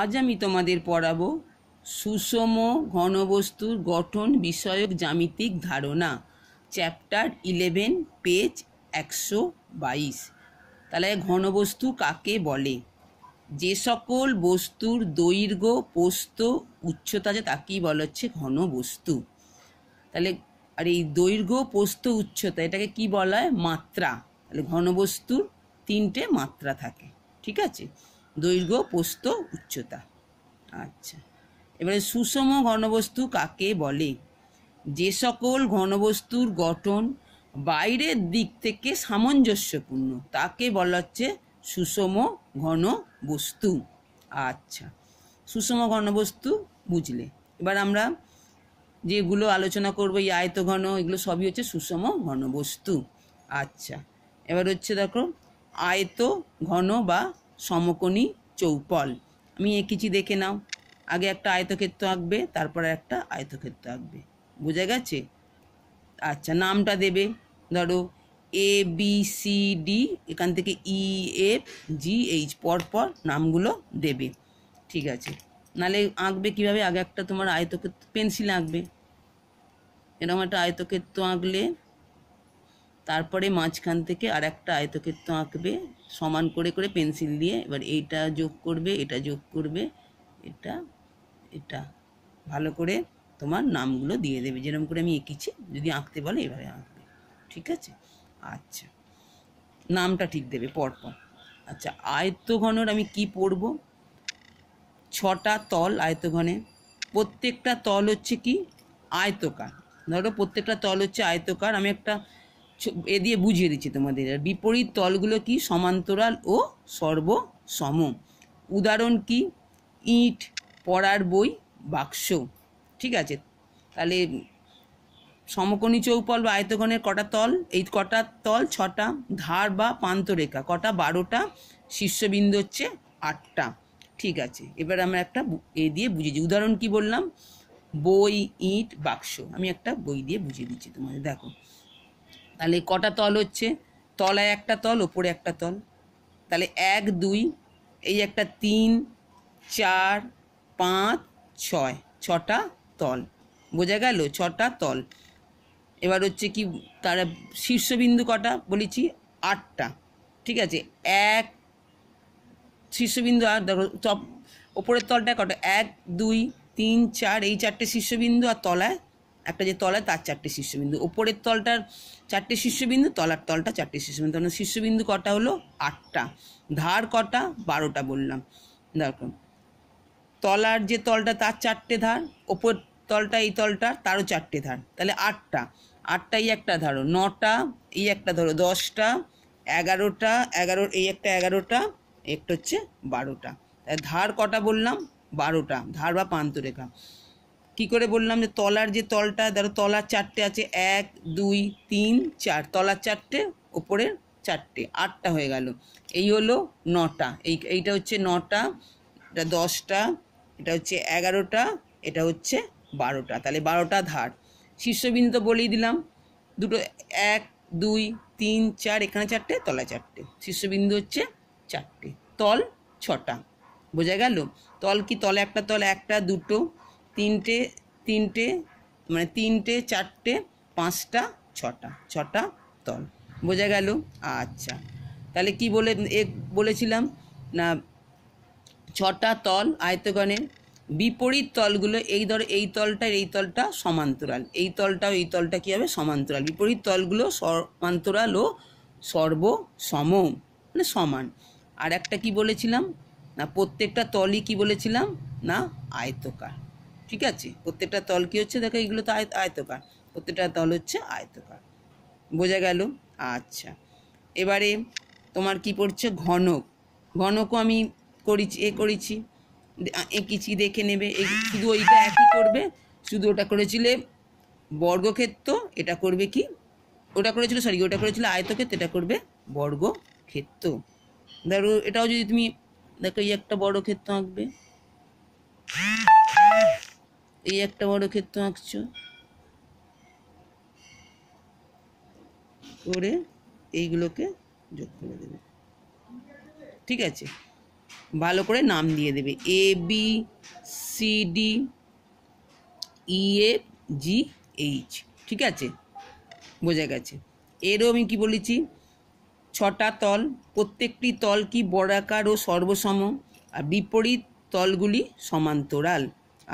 আজ আমি তোমাদের পড়াব সুষম ঘনবস্তুর গঠন বিষয়ক জ্যামিতিক ধারণা চ্যাপ্টার ইলেভেন পেজ একশো বাইশ তাহলে ঘনবস্তু কাকে বলে যে সকল বস্তুর দৈর্ঘ্য পোস্ত উচ্চতা আছে তাকেই বলা হচ্ছে ঘনবস্তু তাহলে আর এই দৈর্ঘ্য পোস্ত উচ্চতা এটাকে কি বলা হয় মাত্রা তাহলে ঘনবস্তুর তিনটে মাত্রা থাকে ঠিক আছে দৈর্ঘ্য পোস্ত উচ্চতা আচ্ছা এবারে সুষম ঘনবস্তু কাকে বলে যে সকল ঘনবস্তুর গঠন বাইরের দিক থেকে সামঞ্জস্যপূর্ণ তাকে বলা হচ্ছে সুষম ঘন বস্তু আচ্ছা সুষম ঘনবস্তু বুঝলে এবার আমরা যেগুলো আলোচনা করবো এই আয়ত ঘন এগুলো সবই হচ্ছে সুষম ঘনবস্তু আচ্ছা এবার হচ্ছে দেখো আয়ত ঘন বা সমকোণী চৌপল আমি এঁকেছি দেখে নাও আগে একটা আয়তক্ষেত্র আঁকবে তারপরে একটা আয়তক্ষেত্র আঁকবে বোঝা গেছে আচ্ছা নামটা দেবে ধরো এ বি সি ডি এখান থেকে ই এফ জি এইচ পরপর নামগুলো দেবে ঠিক আছে নালে আঁকবে কিভাবে আগে একটা তোমার আয়তক্ষেত্র পেন্সিল আঁকবে এরকম একটা আয়তক্ষেত্র আঁকলে তারপরে মাঝখান থেকে আর একটা আয়তক্ষেত্র আঁকবে সমান করে করে পেন্সিল দিয়ে এবার এইটা যোগ করবে এটা যোগ করবে এটা এটা ভালো করে তোমার নামগুলো দিয়ে দেবে যেরকম করে আমি এঁকেছি যদি আঁকতে বলে এবারে আঁকবে ঠিক আছে আচ্ছা নামটা ঠিক দেবে পরপর আচ্ছা আয়ত্তঘনর আমি কি পড়ব ছটা তল আয়তঘনে প্রত্যেকটা তল হচ্ছে কি আয়তকার ধরো প্রত্যেকটা তল হচ্ছে আয়তকার আমি একটা এ দিয়ে বুঝিয়ে দিচ্ছি তোমাদের আর বিপরীত তলগুলো কি সমান্তরাল ও সর্বসম উদাহরণ কি ইট পড়ার বই বাক্স ঠিক আছে তাহলে সমকোণী চৌপল বা আয়তগণের কটা তল এই কটা তল ছটা ধার বা পান্তরেখা কটা বারোটা শীর্ষবিন্দু হচ্ছে আটটা ঠিক আছে এবার আমরা একটা এ দিয়ে বুঝিয়েছি উদাহরণ কি বললাম বই ইট বাক্স আমি একটা বই দিয়ে বুঝিয়ে দিচ্ছি তোমাদের দেখো তাহলে কটা তল হচ্ছে তলায় একটা তল ওপরে একটা তল তাহলে এক দুই এই একটা তিন চার পাঁচ ছয় ছটা তল বোঝা গেল ছটা তল এবার হচ্ছে কি তার শীর্ষবিন্দু কটা বলেছি আটটা ঠিক আছে এক শীর্ষবিন্দু আর ধরো টপ ওপরের তলটা কটা এক দুই তিন চার এই চারটে শীর্ষবিন্দু আর তলায় একটা যে তলায় তার চারটে শীর্ষবিন্দু ওপরের তলটার চারটে শীর্ষবিন্দু তলার তলটা চারটে শীর্ষবিন্দু তখন মানে শীর্ষবিন্দু কটা হলো আটটা ধার কটা বারোটা বললাম দেখো তলার যে তলটা তার চারটে ধার ওপর তলটা এই তলটা তারও চারটে ধার তাহলে আটটা আটটা এই একটা ধরো নটা এই একটা ধরো দশটা এগারোটা এগারো এই একটা এগারোটা একটা হচ্ছে বারোটা ধার কটা বললাম বারোটা ধার বা প্রান্তরেখা কি করে বললাম যে তলার যে তলটা ধরো তলার চারটে আছে এক দুই তিন চার তলার চারটে ওপরের চারটে আটটা হয়ে গেল এই হলো নটা এই এইটা হচ্ছে নটা এটা দশটা এটা হচ্ছে এগারোটা এটা হচ্ছে বারোটা তাহলে বারোটা ধার শীর্ষবিন্দু বলেই দিলাম দুটো এক দুই তিন চার এখানে চারটে তলা চারটে শীর্ষবিন্দু হচ্ছে চারটে তল ছটা বোঝা গেল তল কি তলে একটা তল একটা দুটো তিনটে তিনটে মানে তিনটে চারটে পাঁচটা ছটা ছটা তল বোঝা গেল আচ্ছা তাহলে কি বলে এ বলেছিলাম না ছটা তল আয়তগণের বিপরীত তলগুলো এই ধর এই তলটা এই তলটা সমান্তরাল এই তলটা এই তলটা কী হবে সমান্তরাল বিপরীত তলগুলো সমান্তরাল ও সর্বসম মানে সমান আর একটা কি বলেছিলাম না প্রত্যেকটা তলই কি বলেছিলাম না আয়তকার ঠিক আছে প্রত্যেকটা তল কী হচ্ছে দেখো এগুলো তো আয় আয়তকার প্রত্যেকটা তল হচ্ছে আয়তকার বোঝা গেল আচ্ছা এবারে তোমার কি পড়ছে ঘনক ঘনকও আমি করেছি এ করেছি এঁকেছি দেখে নেবে শুধু ওইটা একই করবে শুধু ওটা করেছিলে বর্গক্ষেত্র এটা করবে কি ওটা করেছিল সরি ওটা করেছিল আয়তক্ষেত্র এটা করবে বর্গক্ষেত্র ধরো এটাও যদি তুমি দেখো এই একটা বড় ক্ষেত্র আঁকবে এই একটা বড় ক্ষেত্র আঁকছো করে এইগুলোকে যোগ করে দেবে ঠিক আছে ভালো করে নাম দিয়ে দেবে A B C D E F G H ঠিক আছে বোঝা গেছে এরও আমি কি বলেছি ছটা তল প্রত্যেকটি তল কি বড়াকার ও সর্বসম আর বিপরীত তলগুলি সমান্তরাল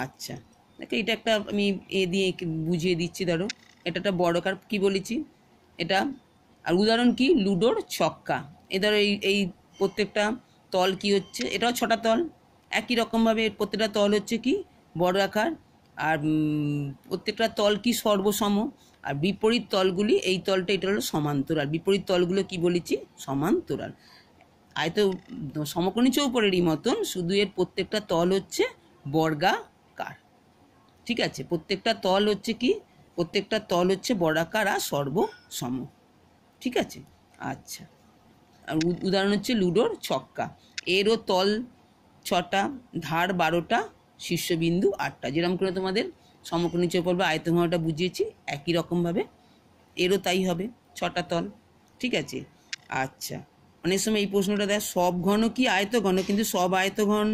আচ্ছা দেখো এটা একটা আমি এ দিয়ে বুঝিয়ে দিচ্ছি ধরো এটা একটা বড় কার কি বলেছি এটা আর উদাহরণ কি লুডোর ছক্কা এ ধরো এই এই প্রত্যেকটা তল কি হচ্ছে এটাও ছটা তল একই রকমভাবে প্রত্যেকটা তল হচ্ছে কি বড় আকার আর প্রত্যেকটা তল কি সর্বসম আর বিপরীত তলগুলি এই তলটা এটা হলো সমান্তরাল বিপরীত তলগুলো কি বলেছি সমান্তরাল আয়তো সমকোণী চৌপড়েরই মতন শুধু এর প্রত্যেকটা তল হচ্ছে বর্গা ঠিক আছে প্রত্যেকটা তল হচ্ছে কি প্রত্যেকটা তল হচ্ছে বড়াকার আর সর্বসম ঠিক আছে আচ্ছা আর উদাহরণ হচ্ছে লুডোর ছক্কা এরও তল ছটা ধার বারোটা শীর্ষবিন্দু আটটা যেরকম করে তোমাদের সমকোণী চৌপল বা আয়তঘনটা বুঝিয়েছি একই রকমভাবে এরও তাই হবে ছটা তল ঠিক আছে আচ্ছা অনেক সময় এই প্রশ্নটা দেয় সব ঘন কি ঘন কিন্তু সব আয়ত ঘন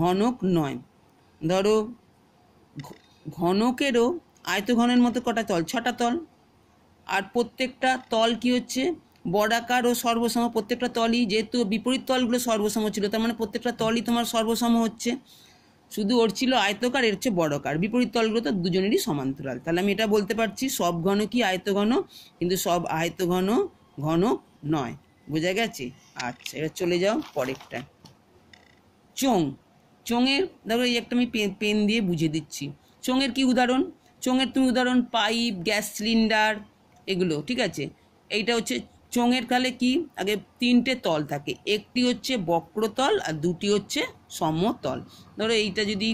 ঘনক নয় ধরো ঘনকেরও আয়তঘনের মতো কটা তল ছটা তল আর প্রত্যেকটা তল কি হচ্ছে বর্ডাকার ও সর্বসম প্রত্যেকটা তলই যেহেতু বিপরীত তলগুলো সর্বসম ছিল তার মানে প্রত্যেকটা তলই তোমার সর্বসম হচ্ছে শুধু ওর ছিল আয়তকার এর হচ্ছে বড়কার বিপরীত তলগুলো তো দুজনেরই সমান্তরাল তাহলে আমি এটা বলতে পারছি সব ঘন কি আয়তঘন কিন্তু সব আয়তঘন ঘন নয় বোঝা গেছে আচ্ছা এবার চলে যাও পরেরটা চোং চোঙের ধরো এই একটা আমি পেন দিয়ে বুঝিয়ে দিচ্ছি চোঙের কি উদাহরণ চোঙের তুমি উদাহরণ পাইপ গ্যাস সিলিন্ডার এগুলো ঠিক আছে এইটা হচ্ছে চোঙের কালে কি আগে তিনটে তল থাকে একটি হচ্ছে বক্রতল আর দুটি হচ্ছে সমতল ধরো এইটা যদি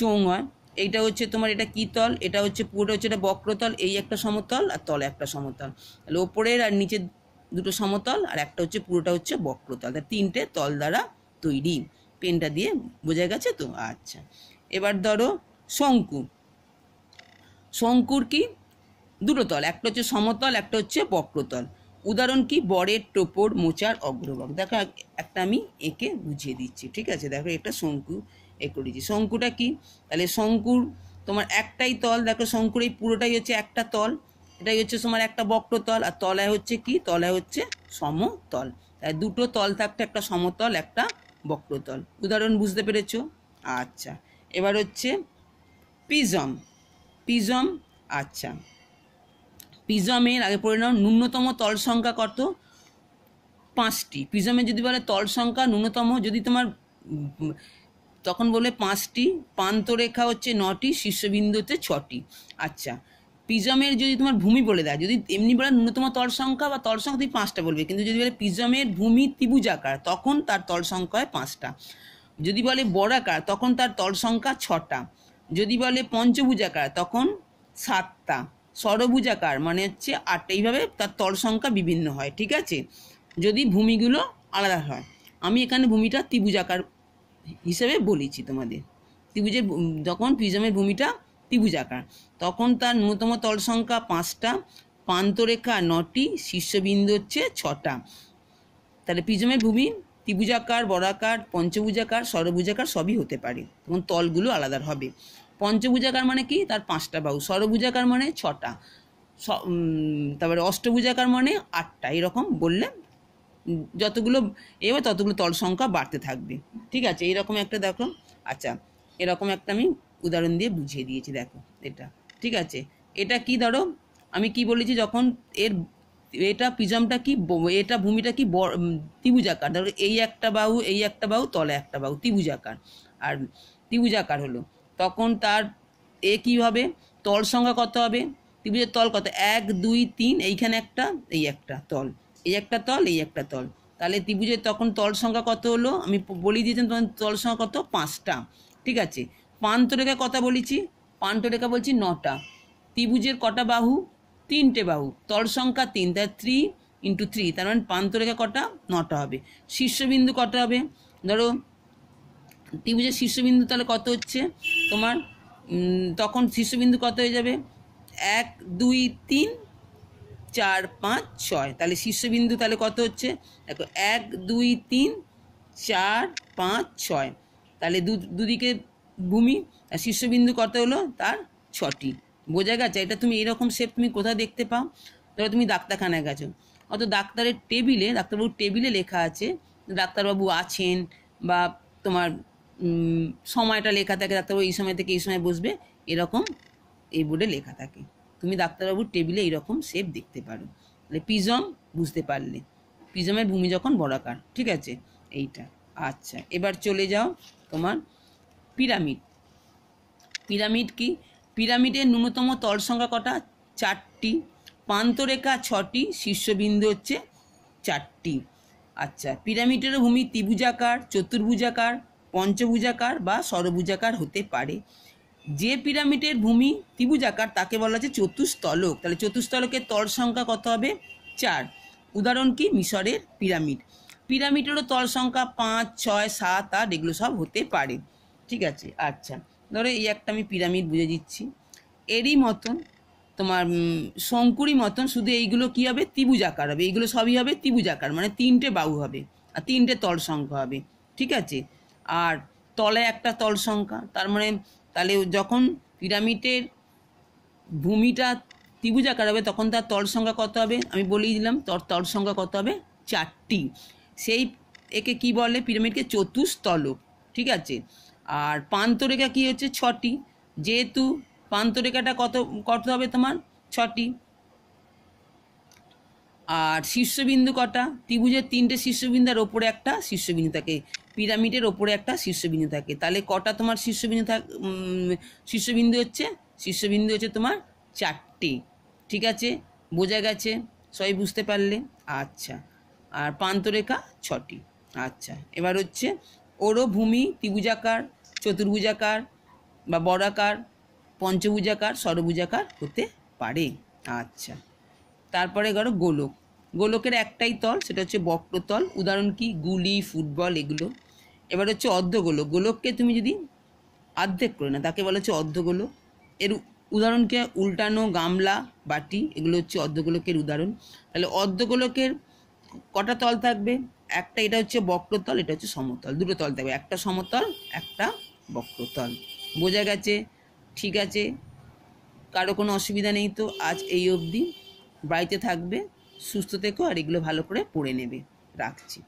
চোং হয় এইটা হচ্ছে তোমার এটা কী তল এটা হচ্ছে পুরোটা হচ্ছে এটা বক্রতল এই একটা সমতল আর তলে একটা সমতল তাহলে ওপরের আর নিচের দুটো সমতল আর একটা হচ্ছে পুরোটা হচ্ছে বক্রতল তিনটে তল দ্বারা তৈরি পেনটা দিয়ে বোঝা গেছে তো আচ্ছা এবার ধরো শঙ্কু শঙ্কুর কি দুটো তল একটা হচ্ছে সমতল একটা হচ্ছে বক্রতল উদাহরণ কি বরের টোপর মোচার অগ্রভাগ দেখো একটা আমি একে বুঝিয়ে দিচ্ছি ঠিক আছে দেখো একটা শঙ্কু এ করেছি শঙ্কুটা কি তাহলে শঙ্কুর তোমার একটাই তল দেখো শঙ্কুর এই পুরোটাই হচ্ছে একটা তল এটাই হচ্ছে তোমার একটা বক্রতল আর তলায় হচ্ছে কি তলায় হচ্ছে সমতল তাই দুটো তল থাকতে একটা সমতল একটা বক্রতল উদাহরণ বুঝতে পেরেছ আচ্ছা এবার হচ্ছে পিজম পিজম আচ্ছা পিজমের আগে পড়ে নাও ন্যূনতম তল সংখ্যা কত পাঁচটি পিজমে যদি বলে তল সংখ্যা ন্যূনতম যদি তোমার তখন বলে পাঁচটি প্রান্তরেখা হচ্ছে নটি শীর্ষবিন্দুতে ছটি আচ্ছা পিজমের যদি তোমার ভূমি বলে দেয় যদি এমনি বলে ন্যূনতম তল সংখ্যা বা তল সংখ্যা তুমি পাঁচটা বলবে কিন্তু যদি বলে পিজমের ভূমি ত্রিভুজাকার তখন তার তল সংখ্যা হয় পাঁচটা যদি বলে বড়াকার তখন তার তল সংখ্যা ছটা যদি বলে পঞ্চভুজাকার তখন সাতটা সরভুজাকার মানে হচ্ছে আটটা এইভাবে তার তল সংখ্যা বিভিন্ন হয় ঠিক আছে যদি ভূমিগুলো আলাদা হয় আমি এখানে ভূমিটা ত্রিভুজাকার হিসেবে বলেছি তোমাদের ত্রিভুজের যখন পিজমের ভূমিটা ত্রিভুজাকার তখন তার ন্যূনতম তল সংখ্যা পাঁচটা প্রান্তরেখা নটি শীর্ষবিন্দু হচ্ছে ছটা তাহলে প্রিজমের ভূমি ত্রিভুজাকার বরাকার পঞ্চভুজাকার সরভুজাকার সবই হতে পারে তখন তলগুলো আলাদা হবে পঞ্চভুজাকার মানে কি তার পাঁচটা বাহু সরভুজাকার মানে ছটা তারপরে অষ্টভুজাকার মানে আটটা এরকম বললে যতগুলো এবার ততগুলো তল সংখ্যা বাড়তে থাকবে ঠিক আছে এরকম একটা দেখো আচ্ছা এরকম একটা আমি উদাহরণ দিয়ে বুঝিয়ে দিয়েছি দেখো এটা ঠিক আছে এটা কি ধরো আমি কি বলেছি যখন এর এটা পিজমটা কি এটা ভূমিটা কি ত্রিভুজাকার ধরো এই একটা বাহু এই একটা বাহু তলে একটা বাহু ত্রিভুজাকার আর ত্রিভুজাকার হলো তখন তার এ কী হবে তল সংখ্যা কত হবে ত্রিভুজের তল কত এক দুই তিন এইখানে একটা এই একটা তল এই একটা তল এই একটা তল তাহলে ত্রিভুজের তখন তল সংখ্যা কত হলো আমি বলি দিয়েছেন তখন তল সংখ্যা কত পাঁচটা ঠিক আছে পান্তরেখা কথা বলেছি পান্তরেখা বলছি নটা ত্রিভুজের কটা বাহু তিনটে বাহু তল সংখ্যা তিন তার থ্রি ইন্টু থ্রি তার মানে পান্তরেখা কটা নটা হবে শীর্ষবিন্দু কটা হবে ধরো ত্রিভুজের শীর্ষবিন্দু তাহলে কত হচ্ছে তোমার তখন শীর্ষবিন্দু কত হয়ে যাবে এক দুই তিন চার পাঁচ ছয় তাহলে শীর্ষবিন্দু তাহলে কত হচ্ছে দেখো এক দুই তিন চার পাঁচ ছয় তাহলে দুদিকে ভূমি আর শীর্ষবিন্দু কত হলো তার ছটি বোঝা গেছে এটা তুমি এরকম শেপ তুমি কোথায় দেখতে পাও ধরো তুমি ডাক্তারখানায় গেছো অত ডাক্তারের টেবিলে ডাক্তারবাবুর টেবিলে লেখা আছে ডাক্তারবাবু আছেন বা তোমার সময়টা লেখা থাকে ডাক্তারবাবু এই সময় থেকে এই সময় বসবে এরকম এই বোর্ডে লেখা থাকে তুমি ডাক্তারবাবুর টেবিলে এইরকম শেপ দেখতে পারো তাহলে পিজম বুঝতে পারলে পিজমের ভূমি যখন বড়াকার ঠিক আছে এইটা আচ্ছা এবার চলে যাও তোমার পিরামিড পিরামিড কি পিরামিডের ন্যূনতম তল সংখ্যা কটা চারটি প্রান্তরেখা ছটি শীর্ষবিন্দু হচ্ছে চারটি আচ্ছা পিরামিডের ভূমি ত্রিভুজাকার চতুর্ভুজাকার পঞ্চভুজাকার বা ষড়ভুজাকার হতে পারে যে পিরামিডের ভূমি ত্রিভুজাকার তাকে বলা হচ্ছে চতুস্তলক তাহলে চতুস্তলকের তল সংখ্যা কত হবে চার উদাহরণ কি মিশরের পিরামিড পিরামিডেরও তল সংখ্যা পাঁচ ছয় সাত আট এগুলো সব হতে পারে ঠিক আছে আচ্ছা ধরো এই একটা আমি পিরামিড বুঝে দিচ্ছি এরই মতন তোমার শঙ্কুরি মতন শুধু এইগুলো কি হবে ত্রিভুজ আকার হবে এইগুলো সবই হবে ত্রিভুজ আকার মানে তিনটে বাহু হবে আর তিনটে তল সংখ্যা হবে ঠিক আছে আর তলে একটা তল সংখ্যা তার মানে তাহলে যখন পিরামিডের ভূমিটা ত্রিভুজ আকার হবে তখন তার তল সংখ্যা কত হবে আমি বলেই দিলাম তর তল সংখ্যা কত হবে চারটি সেই একে কি বলে পিরামিডকে চতুস্তলক ঠিক আছে আর প্রান্তরেখা কী হচ্ছে ছটি যেহেতু প্রান্তরেখাটা কত কত হবে তোমার ছটি আর শীর্ষবিন্দু কটা ত্রিভুজের তিনটে শীর্ষবিন্দু আর ওপরে একটা শীর্ষবিন্দু থাকে পিরামিডের ওপরে একটা শীর্ষবিন্দু থাকে তাহলে কটা তোমার শীর্ষবিন্দু থাক শীর্ষবিন্দু হচ্ছে শীর্ষবিন্দু হচ্ছে তোমার চারটি ঠিক আছে বোঝা গেছে সবাই বুঝতে পারলে আচ্ছা আর প্রান্তরেখা ছটি আচ্ছা এবার হচ্ছে ওরও ভূমি ত্রিভুজাকার চতুর্ভুজাকার বা বর্গাকার পঞ্চভুজাকার ষড়ভুজাকার হতে পারে আচ্ছা তারপরে গেল গোলক গোলকের একটাই তল সেটা হচ্ছে বক্রতল উদাহরণ কি গুলি ফুটবল এগুলো এবার হচ্ছে অর্ধগোলক গোলককে তুমি যদি আর্ধেক করে না তাকে বলা হচ্ছে অর্ধগোলক এর উদাহরণকে উল্টানো গামলা বাটি এগুলো হচ্ছে অর্ধগোলকের উদাহরণ তাহলে অর্ধগোলকের কটা তল থাকবে একটা এটা হচ্ছে বক্রতল এটা হচ্ছে সমতল দুটো তল থাকবে একটা সমতল একটা বক্রতল বোঝা গেছে ঠিক আছে কারো কোনো অসুবিধা নেই তো আজ এই অবধি বাড়িতে থাকবে সুস্থ থেকো আর এগুলো ভালো করে পড়ে নেবে রাখছি